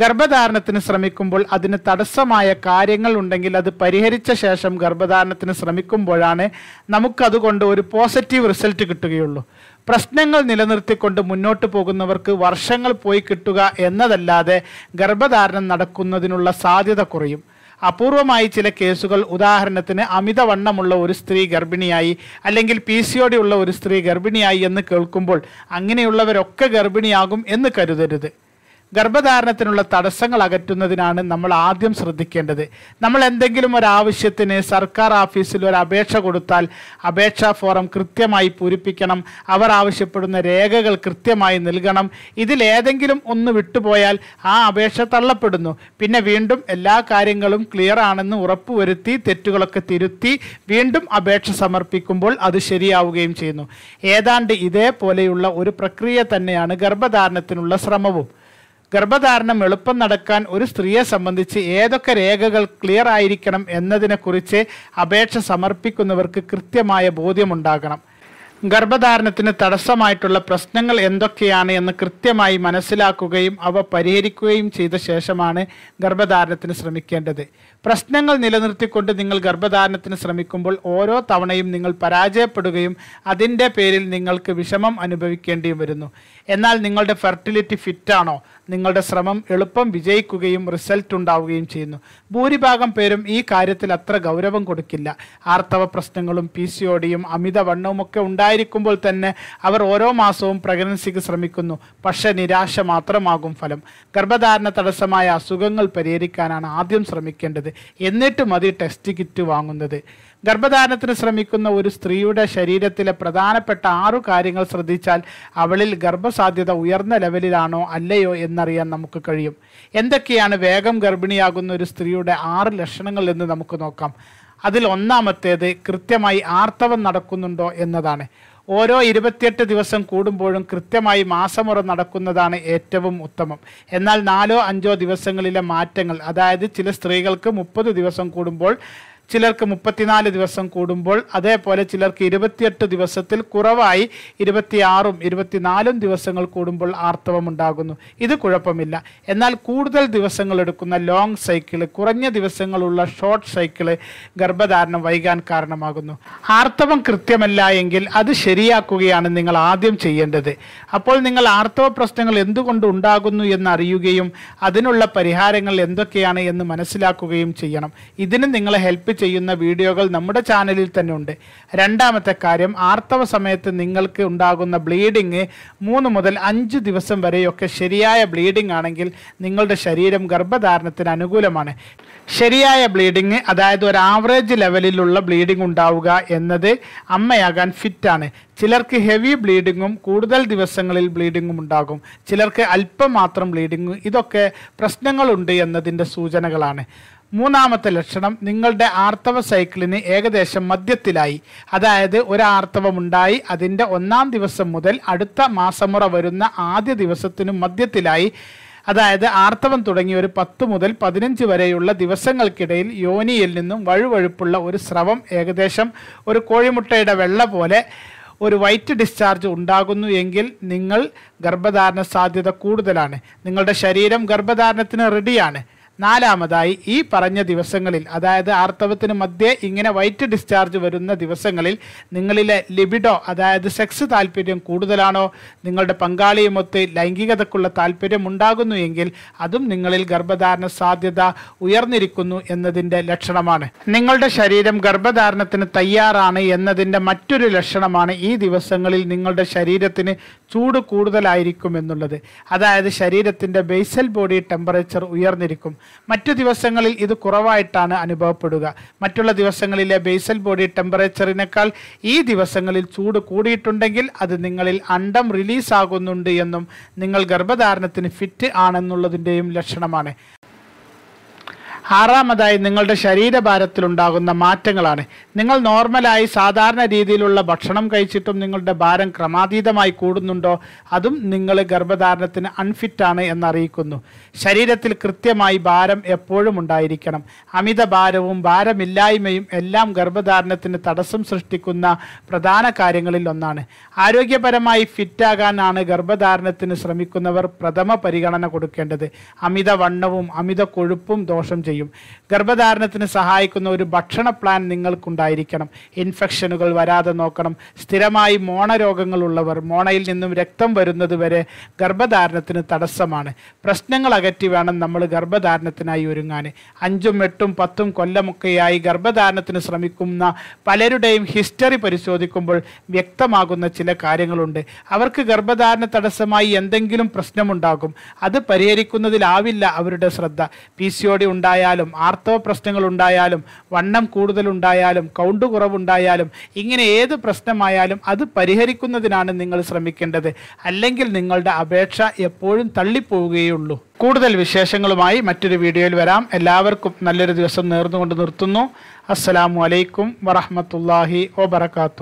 ഗർഭധാരണത്തിന് ശ്രമിക്കുമ്പോൾ അതിന് തടസ്സമായ കാര്യങ്ങൾ ഉണ്ടെങ്കിൽ അത് പരിഹരിച്ച ശേഷം ഗർഭധാരണത്തിന് ശ്രമിക്കുമ്പോഴാണ് നമുക്കതുകൊണ്ട് ഒരു പോസിറ്റീവ് റിസൾട്ട് കിട്ടുകയുള്ളൂ പ്രശ്നങ്ങൾ നിലനിർത്തിക്കൊണ്ട് മുന്നോട്ട് പോകുന്നവർക്ക് വർഷങ്ങൾ പോയി കിട്ടുക എന്നതല്ലാതെ ഗർഭധാരണം നടക്കുന്നതിനുള്ള സാധ്യത കുറയും അപൂർവമായി ചില കേസുകൾ ഉദാഹരണത്തിന് അമിതവണ്ണമുള്ള ഒരു സ്ത്രീ ഗർഭിണിയായി അല്ലെങ്കിൽ പി സി ഒ ഉള്ള ഒരു സ്ത്രീ ഗർഭിണിയായി എന്ന് കേൾക്കുമ്പോൾ അങ്ങനെയുള്ളവരൊക്കെ ഗർഭിണിയാകും എന്ന് കരുതരുത് ഗർഭധാരണത്തിനുള്ള തടസ്സങ്ങൾ അകറ്റുന്നതിനാണ് നമ്മൾ ആദ്യം ശ്രദ്ധിക്കേണ്ടത് നമ്മൾ എന്തെങ്കിലും ഒരു ആവശ്യത്തിന് സർക്കാർ ഓഫീസിൽ ഒരു അപേക്ഷ കൊടുത്താൽ അപേക്ഷാ ഫോറം കൃത്യമായി പൂരിപ്പിക്കണം അവർ ആവശ്യപ്പെടുന്ന രേഖകൾ കൃത്യമായി നൽകണം ഇതിലേതെങ്കിലും ഒന്ന് വിട്ടുപോയാൽ ആ അപേക്ഷ തള്ളപ്പെടുന്നു പിന്നെ വീണ്ടും എല്ലാ കാര്യങ്ങളും ക്ലിയർ ആണെന്ന് ഉറപ്പുവരുത്തി തെറ്റുകളൊക്കെ തിരുത്തി വീണ്ടും അപേക്ഷ സമർപ്പിക്കുമ്പോൾ അത് ശരിയാവുകയും ചെയ്യുന്നു ഏതാണ്ട് ഇതേപോലെയുള്ള ഒരു പ്രക്രിയ തന്നെയാണ് ഗർഭധാരണത്തിനുള്ള ശ്രമവും ഗർഭധാരണം എളുപ്പം നടക്കാൻ ഒരു സ്ത്രീയെ സംബന്ധിച്ച് ഏതൊക്കെ രേഖകൾ ക്ലിയർ ആയിരിക്കണം എന്നതിനെക്കുറിച്ച് അപേക്ഷ സമർപ്പിക്കുന്നവർക്ക് കൃത്യമായ ബോധ്യമുണ്ടാകണം ഗർഭധാരണത്തിന് തടസ്സമായിട്ടുള്ള പ്രശ്നങ്ങൾ എന്തൊക്കെയാണ് എന്ന് കൃത്യമായി മനസ്സിലാക്കുകയും അവ പരിഹരിക്കുകയും ചെയ്ത ശേഷമാണ് ഗർഭധാരണത്തിന് ശ്രമിക്കേണ്ടത് പ്രശ്നങ്ങൾ നിലനിർത്തിക്കൊണ്ട് നിങ്ങൾ ഗർഭധാരണത്തിന് ശ്രമിക്കുമ്പോൾ ഓരോ തവണയും നിങ്ങൾ പരാജയപ്പെടുകയും അതിൻ്റെ പേരിൽ നിങ്ങൾക്ക് വിഷമം അനുഭവിക്കേണ്ടിയും വരുന്നു എന്നാൽ നിങ്ങളുടെ ഫെർട്ടിലിറ്റി ഫിറ്റാണോ നിങ്ങളുടെ ശ്രമം എളുപ്പം വിജയിക്കുകയും റിസൾട്ട് ഉണ്ടാവുകയും ചെയ്യുന്നു ഭൂരിഭാഗം പേരും ഈ കാര്യത്തിൽ അത്ര ഗൗരവം കൊടുക്കില്ല ആർത്തവ പ്രശ്നങ്ങളും പി സി ഒടിയും അമിതവണ്ണവും ഒക്കെ ഉണ്ടായി ഉണ്ടായിരിക്കുമ്പോൾ തന്നെ അവർ ഓരോ മാസവും പ്രഗ്നൻസിക്ക് ശ്രമിക്കുന്നു പക്ഷേ നിരാശ മാത്രമാകും ഫലം ഗർഭധാരണ തടസ്സമായ അസുഖങ്ങൾ പരിഹരിക്കാനാണ് ആദ്യം ശ്രമിക്കേണ്ടത് എന്നിട്ട് മതി ടെസ്റ്റ് കിറ്റ് വാങ്ങുന്നത് ഗർഭധാരണത്തിന് ശ്രമിക്കുന്ന ഒരു സ്ത്രീയുടെ ശരീരത്തിലെ പ്രധാനപ്പെട്ട ആറു കാര്യങ്ങൾ ശ്രദ്ധിച്ചാൽ അവളിൽ ഗർഭസാധ്യത ഉയർന്ന ലെവലിലാണോ അല്ലയോ എന്നറിയാൻ നമുക്ക് കഴിയും എന്തൊക്കെയാണ് വേഗം ഗർഭിണിയാകുന്ന ഒരു സ്ത്രീയുടെ ആറ് ലക്ഷണങ്ങൾ എന്ന് നമുക്ക് നോക്കാം അതിൽ ഒന്നാമത്തേത് കൃത്യമായി ആർത്തവം നടക്കുന്നുണ്ടോ എന്നതാണ് ഓരോ ഇരുപത്തിയെട്ട് ദിവസം കൂടുമ്പോഴും കൃത്യമായി മാസമുറ നടക്കുന്നതാണ് ഏറ്റവും ഉത്തമം എന്നാൽ നാലോ അഞ്ചോ ദിവസങ്ങളിലെ മാറ്റങ്ങൾ അതായത് ചില സ്ത്രീകൾക്ക് മുപ്പത് ദിവസം കൂടുമ്പോൾ ചിലർക്ക് മുപ്പത്തിനാല് ദിവസം കൂടുമ്പോൾ അതേപോലെ ചിലർക്ക് ഇരുപത്തിയെട്ട് ദിവസത്തിൽ കുറവായി ഇരുപത്തിയാറും ഇരുപത്തിനാലും ദിവസങ്ങൾ കൂടുമ്പോൾ ആർത്തവം ഉണ്ടാകുന്നു ഇത് കുഴപ്പമില്ല എന്നാൽ കൂടുതൽ ദിവസങ്ങൾ എടുക്കുന്ന ലോങ് സൈക്കിള് കുറഞ്ഞ ദിവസങ്ങളുള്ള ഷോർട്ട് സൈക്കിള് ഗർഭധാരണം വൈകാൻ കാരണമാകുന്നു ആർത്തവം കൃത്യമല്ല എങ്കിൽ അത് ശരിയാക്കുകയാണ് നിങ്ങൾ ആദ്യം ചെയ്യേണ്ടത് അപ്പോൾ നിങ്ങൾ ആർത്തവ പ്രശ്നങ്ങൾ എന്തുകൊണ്ട് ഉണ്ടാകുന്നു എന്നറിയുകയും അതിനുള്ള പരിഹാരങ്ങൾ എന്തൊക്കെയാണ് എന്ന് മനസ്സിലാക്കുകയും ചെയ്യണം ഇതിന് നിങ്ങളെ ഹെൽപ്പ് ചെയ്യുന്ന വീഡിയോകൾ നമ്മുടെ ചാനലിൽ തന്നെ ഉണ്ട് രണ്ടാമത്തെ കാര്യം ആർത്തവ സമയത്ത് നിങ്ങൾക്ക് ഉണ്ടാകുന്ന ബ്ലീഡിങ് മൂന്ന് മുതൽ അഞ്ച് ദിവസം വരെയൊക്കെ ശരിയായ ബ്ലീഡിംഗ് ആണെങ്കിൽ നിങ്ങളുടെ ശരീരം ഗർഭധാരണത്തിന് അനുകൂലമാണ് ശരിയായ ബ്ലീഡിങ് അതായത് ഒരു ആവറേജ് ലെവലിലുള്ള ബ്ലീഡിംഗ് ഉണ്ടാവുക എന്നത് അമ്മയാകാൻ ഫിറ്റാണ് ചിലർക്ക് ഹെവി ബ്ലീഡിങ്ങും കൂടുതൽ ദിവസങ്ങളിൽ ബ്ലീഡിങ്ങും ഉണ്ടാകും ചിലർക്ക് അല്പം മാത്രം ബ്ലീഡിങ്ങും ഇതൊക്കെ പ്രശ്നങ്ങളുണ്ട് എന്നതിൻ്റെ സൂചനകളാണ് മൂന്നാമത്തെ ലക്ഷണം നിങ്ങളുടെ ആർത്തവ സൈക്കിളിന് ഏകദേശം മധ്യത്തിലായി അതായത് ഒരു ആർത്തവമുണ്ടായി അതിൻ്റെ ഒന്നാം ദിവസം മുതൽ അടുത്ത മാസമുറ വരുന്ന ആദ്യ ദിവസത്തിനും മധ്യത്തിലായി അതായത് ആർത്തവം തുടങ്ങി ഒരു പത്ത് മുതൽ പതിനഞ്ച് വരെയുള്ള ദിവസങ്ങൾക്കിടയിൽ യോനിയിൽ നിന്നും വഴുവഴുപ്പുള്ള ഒരു സ്രവം ഏകദേശം ഒരു കോഴിമുട്ടയുടെ വെള്ള പോലെ ഒരു വൈറ്റ് ഡിസ്ചാർജ് ഉണ്ടാകുന്നു എങ്കിൽ നിങ്ങൾ ഗർഭധാരണ സാധ്യത കൂടുതലാണ് നിങ്ങളുടെ ശരീരം ഗർഭധാരണത്തിന് റെഡിയാണ് നാലാമതായി ഈ പറഞ്ഞ ദിവസങ്ങളിൽ അതായത് ആർത്തവത്തിന് മധ്യേ ഇങ്ങനെ വൈറ്റ് ഡിസ്ചാർജ് വരുന്ന ദിവസങ്ങളിൽ നിങ്ങളിലെ ലിബിഡോ അതായത് സെക്സ് താല്പര്യം കൂടുതലാണോ നിങ്ങളുടെ പങ്കാളിയുമൊത്ത് ലൈംഗികതക്കുള്ള താല്പര്യം ഉണ്ടാകുന്നു എങ്കിൽ അതും നിങ്ങളിൽ ഗർഭധാരണ സാധ്യത ഉയർന്നിരിക്കുന്നു എന്നതിൻ്റെ ലക്ഷണമാണ് നിങ്ങളുടെ ശരീരം ഗർഭധാരണത്തിന് തയ്യാറാണ് എന്നതിൻ്റെ മറ്റൊരു ലക്ഷണമാണ് ഈ ദിവസങ്ങളിൽ നിങ്ങളുടെ ശരീരത്തിന് ചൂട് കൂടുതലായിരിക്കും എന്നുള്ളത് അതായത് ശരീരത്തിൻ്റെ ബേസൽ ബോഡി ടെമ്പറേച്ചർ ഉയർന്നിരിക്കും മറ്റു ദിവസങ്ങളിൽ ഇത് കുറവായിട്ടാണ് അനുഭവപ്പെടുക മറ്റുള്ള ദിവസങ്ങളിലെ ബേസൽ ബോഡി ടെമ്പറേച്ചറിനേക്കാൾ ഈ ദിവസങ്ങളിൽ ചൂട് കൂടിയിട്ടുണ്ടെങ്കിൽ അത് നിങ്ങളിൽ അണ്ടം റിലീസാകുന്നുണ്ട് എന്നും നിങ്ങൾ ഗർഭധാരണത്തിന് ഫിറ്റ് ആണെന്നുള്ളതിൻ്റെയും ലക്ഷണമാണ് ആറാമതായി നിങ്ങളുടെ ശരീരഭാരത്തിൽ ഉണ്ടാകുന്ന മാറ്റങ്ങളാണ് നിങ്ങൾ നോർമലായി സാധാരണ രീതിയിലുള്ള ഭക്ഷണം കഴിച്ചിട്ടും നിങ്ങളുടെ ഭാരം ക്രമാതീതമായി കൂടുന്നുണ്ടോ അതും നിങ്ങൾ ഗർഭധാരണത്തിന് അൺഫിറ്റാണ് എന്നറിയിക്കുന്നു ശരീരത്തിൽ കൃത്യമായി ഭാരം എപ്പോഴും ഉണ്ടായിരിക്കണം അമിത ഭാരവും ഭാരമില്ലായ്മയും എല്ലാം ഗർഭധാരണത്തിന് തടസ്സം സൃഷ്ടിക്കുന്ന പ്രധാന കാര്യങ്ങളിൽ ഒന്നാണ് ആരോഗ്യപരമായി ഫിറ്റാകാനാണ് ഗർഭധാരണത്തിന് ശ്രമിക്കുന്നവർ പ്രഥമ പരിഗണന കൊടുക്കേണ്ടത് അമിത വണ്ണവും അമിത കൊഴുപ്പും ദോഷം ചെയ്യും ചെയ്യും ഗർഭധാരണത്തിന് സഹായിക്കുന്ന ഒരു ഭക്ഷണ പ്ലാൻ നിങ്ങൾക്കുണ്ടായിരിക്കണം ഇൻഫെക്ഷനുകൾ വരാതെ നോക്കണം സ്ഥിരമായി മോണരോഗങ്ങളുള്ളവർ മോണയിൽ നിന്നും രക്തം വരുന്നത് വരെ ഗർഭധാരണത്തിന് തടസ്സമാണ് പ്രശ്നങ്ങൾ അകറ്റി വേണം നമ്മൾ ഗർഭധാരണത്തിനായി ഒരുങ്ങാൻ അഞ്ചും എട്ടും പത്തും കൊല്ലമൊക്കെയായി ഗർഭധാരണത്തിന് ശ്രമിക്കുന്ന പലരുടെയും ഹിസ്റ്ററി പരിശോധിക്കുമ്പോൾ വ്യക്തമാകുന്ന ചില കാര്യങ്ങളുണ്ട് അവർക്ക് ഗർഭധാരണ തടസ്സമായി എന്തെങ്കിലും പ്രശ്നമുണ്ടാകും അത് പരിഹരിക്കുന്നതിലാവില്ല അവരുടെ ശ്രദ്ധ പി സി ഒ ഡി ഉണ്ടായ ഉണ്ടായാലും ആർത്തവ പ്രശ്നങ്ങൾ ഉണ്ടായാലും വണ്ണം കൂടുതലുണ്ടായാലും കൗണ്ട് കുറവുണ്ടായാലും ഇങ്ങനെ ഏത് പ്രശ്നമായാലും അത് പരിഹരിക്കുന്നതിനാണ് നിങ്ങൾ ശ്രമിക്കേണ്ടത് അല്ലെങ്കിൽ നിങ്ങളുടെ അപേക്ഷ എപ്പോഴും തള്ളിപ്പോവുകയുള്ളൂ കൂടുതൽ വിശേഷങ്ങളുമായി മറ്റൊരു വീഡിയോയിൽ വരാം എല്ലാവർക്കും നല്ലൊരു ദിവസം നേർന്നുകൊണ്ട് നിർത്തുന്നു അസ്സലാമു അലൈക്കും വറഹമത്തല്ലാഹി വബർക്കാത്തു